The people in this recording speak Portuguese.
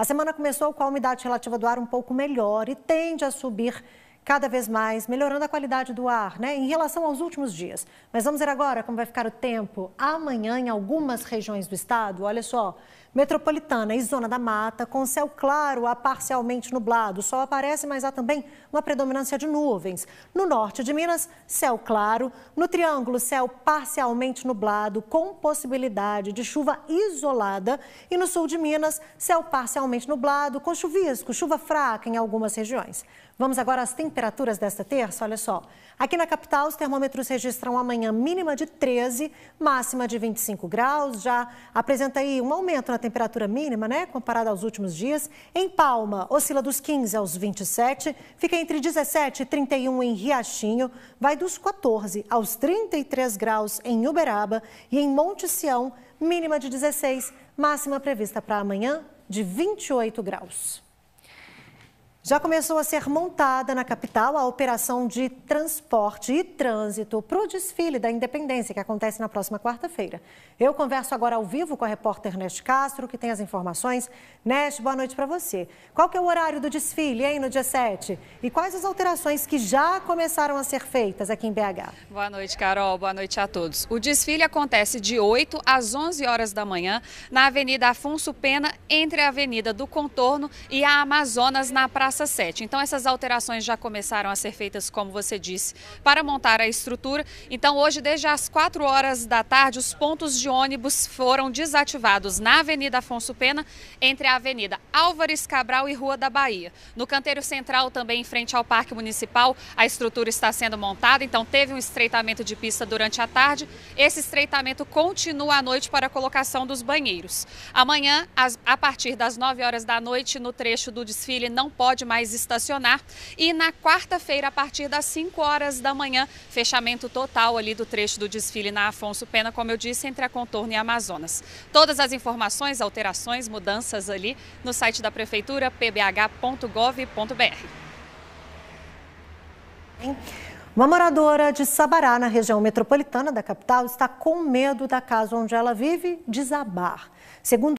A semana começou com a umidade relativa do ar um pouco melhor e tende a subir cada vez mais, melhorando a qualidade do ar, né, em relação aos últimos dias. Mas vamos ver agora como vai ficar o tempo amanhã em algumas regiões do estado. Olha só, metropolitana e zona da mata, com céu claro a parcialmente nublado. O sol aparece, mas há também uma predominância de nuvens. No norte de Minas, céu claro. No Triângulo, céu parcialmente nublado, com possibilidade de chuva isolada. E no sul de Minas, céu parcialmente nublado, com chuvisco, chuva fraca em algumas regiões. Vamos agora às temperaturas desta terça, olha só. Aqui na capital, os termômetros registram amanhã mínima de 13, máxima de 25 graus. Já apresenta aí um aumento na temperatura mínima, né? Comparada aos últimos dias. Em Palma, oscila dos 15 aos 27. Fica entre 17 e 31 em Riachinho. Vai dos 14 aos 33 graus em Uberaba. E em Monte Sião, mínima de 16, máxima prevista para amanhã de 28 graus. Já começou a ser montada na capital a operação de transporte e trânsito para o desfile da Independência, que acontece na próxima quarta-feira. Eu converso agora ao vivo com a repórter Neste Castro, que tem as informações. Neste, boa noite para você. Qual que é o horário do desfile, hein, no dia 7? E quais as alterações que já começaram a ser feitas aqui em BH? Boa noite, Carol. Boa noite a todos. O desfile acontece de 8 às 11 horas da manhã na Avenida Afonso Pena, entre a Avenida do Contorno e a Amazonas, na Praça Praça 7. Então essas alterações já começaram a ser feitas, como você disse, para montar a estrutura. Então hoje, desde as 4 horas da tarde, os pontos de ônibus foram desativados na Avenida Afonso Pena, entre a Avenida Álvares Cabral e Rua da Bahia. No canteiro central, também em frente ao Parque Municipal, a estrutura está sendo montada, então teve um estreitamento de pista durante a tarde. Esse estreitamento continua à noite para a colocação dos banheiros. Amanhã, a partir das 9 horas da noite, no trecho do desfile, não pode pode mais estacionar. E na quarta-feira, a partir das 5 horas da manhã, fechamento total ali do trecho do desfile na Afonso Pena, como eu disse, entre a Contorno e a Amazonas. Todas as informações, alterações, mudanças ali no site da Prefeitura, pbh.gov.br. Uma moradora de Sabará, na região metropolitana da capital, está com medo da casa onde ela vive desabar. Segundo